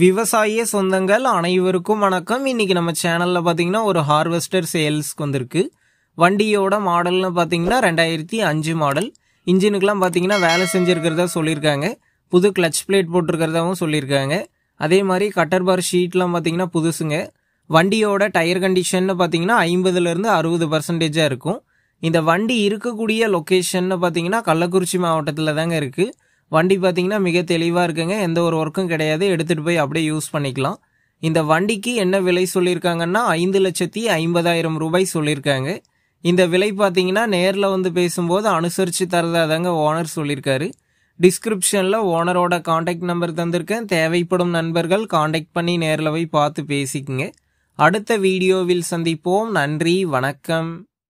விவசாய சொந்தங்கள் அனைவருக்கும் வணக்கம் இன்னைக்கு நம்ம சேனலில் பார்த்தீங்கன்னா ஒரு ஹார்வெஸ்டர் சேல்ஸ்க்கு வந்திருக்கு வண்டியோட மாடல்னு பார்த்தீங்கன்னா ரெண்டாயிரத்தி அஞ்சு மாடல் இன்ஜினுக்கெல்லாம் பார்த்தீங்கன்னா வேலை செஞ்சுருக்கிறதா சொல்லியிருக்காங்க புது கிளச் பிளேட் போட்டிருக்கிறதாவும் சொல்லியிருக்காங்க அதே மாதிரி கட்டர் பார் ஷீட்லாம் பார்த்தீங்கன்னா புதுசுங்க வண்டியோட டயர் கண்டிஷன்னு பார்த்தீங்கன்னா ஐம்பதுலேருந்து அறுபது பர்சன்டேஜாக இருக்கும் இந்த வண்டி இருக்கக்கூடிய லொக்கேஷன்னு பார்த்தீங்கன்னா கள்ளக்குறிச்சி மாவட்டத்தில் தாங்க இருக்குது வண்டி பார்த்தீங்கன்னா மிக தெளிவாக இருக்குங்க எந்த ஒரு ஒர்க்கும் கிடையாது எடுத்துகிட்டு போய் அப்படியே யூஸ் பண்ணிக்கலாம் இந்த வண்டிக்கு என்ன விலை சொல்லியிருக்காங்கன்னா ஐந்து லட்சத்தி ஐம்பதாயிரம் ரூபாய் சொல்லியிருக்காங்க இந்த விலை பார்த்தீங்கன்னா நேரில் வந்து பேசும்போது அனுசரித்து தரதாதாங்க ஓனர் சொல்லியிருக்காரு டிஸ்கிரிப்ஷனில் ஓனரோட காண்டாக்ட் நம்பர் தந்திருக்கேன் தேவைப்படும் நண்பர்கள் காண்டாக்ட் பண்ணி நேரில் போய் பார்த்து பேசிக்கங்க அடுத்த வீடியோவில் சந்திப்போம் நன்றி வணக்கம்